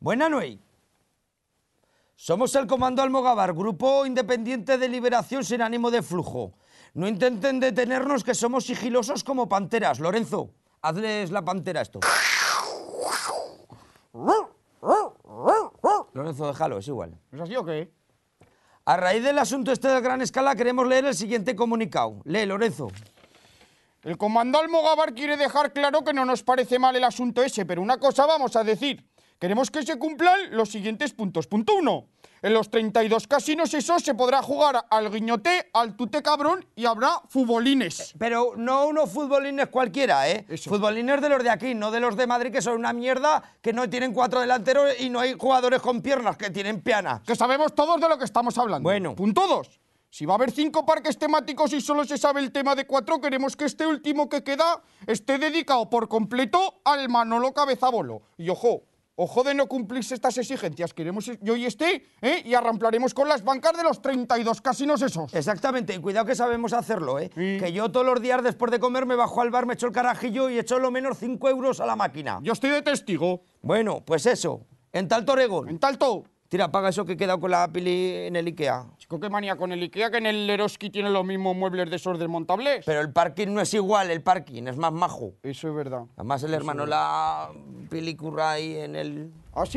Buena Noé! Somos el Comando Almogavar, grupo independiente de liberación sin ánimo de flujo. No intenten detenernos que somos sigilosos como panteras. Lorenzo, hazles la pantera esto. Lorenzo, déjalo, es igual. ¿Es así o qué? A raíz del asunto este de gran escala queremos leer el siguiente comunicado. Lee, Lorenzo. El comando Almogavar quiere dejar claro que no nos parece mal el asunto ese, pero una cosa vamos a decir. Queremos que se cumplan los siguientes puntos. Punto uno: En los 32 casinos esos se podrá jugar al guiñote, al tute cabrón y habrá futbolines. Eh, pero no unos futbolines cualquiera, ¿eh? Futbolines de los de aquí, no de los de Madrid que son una mierda, que no tienen cuatro delanteros y no hay jugadores con piernas, que tienen piana. Que sabemos todos de lo que estamos hablando. Bueno. Punto 2. Si va a haber cinco parques temáticos y solo se sabe el tema de cuatro, queremos que este último que queda esté dedicado por completo al Manolo Cabezabolo. Y ojo, Ojo de no cumplirse estas exigencias, queremos yo y este, ¿eh? y arramplaremos con las bancas de los 32 casinos esos. Exactamente, y cuidado que sabemos hacerlo, ¿eh? Que yo todos los días después de comer me bajo al bar, me echo el carajillo y echo lo menos 5 euros a la máquina. Yo estoy de testigo. Bueno, pues eso, en tal toregón En tal to. Tira, paga eso que he quedado con la pili en el IKEA. Chico, qué manía con el IKEA, que en el Leroski tiene los mismos muebles de esos desmontables. Pero el parking no es igual, el parking es más majo. Eso es verdad. Además, el hermano la pili curra ahí en el... ¿Ah, sí?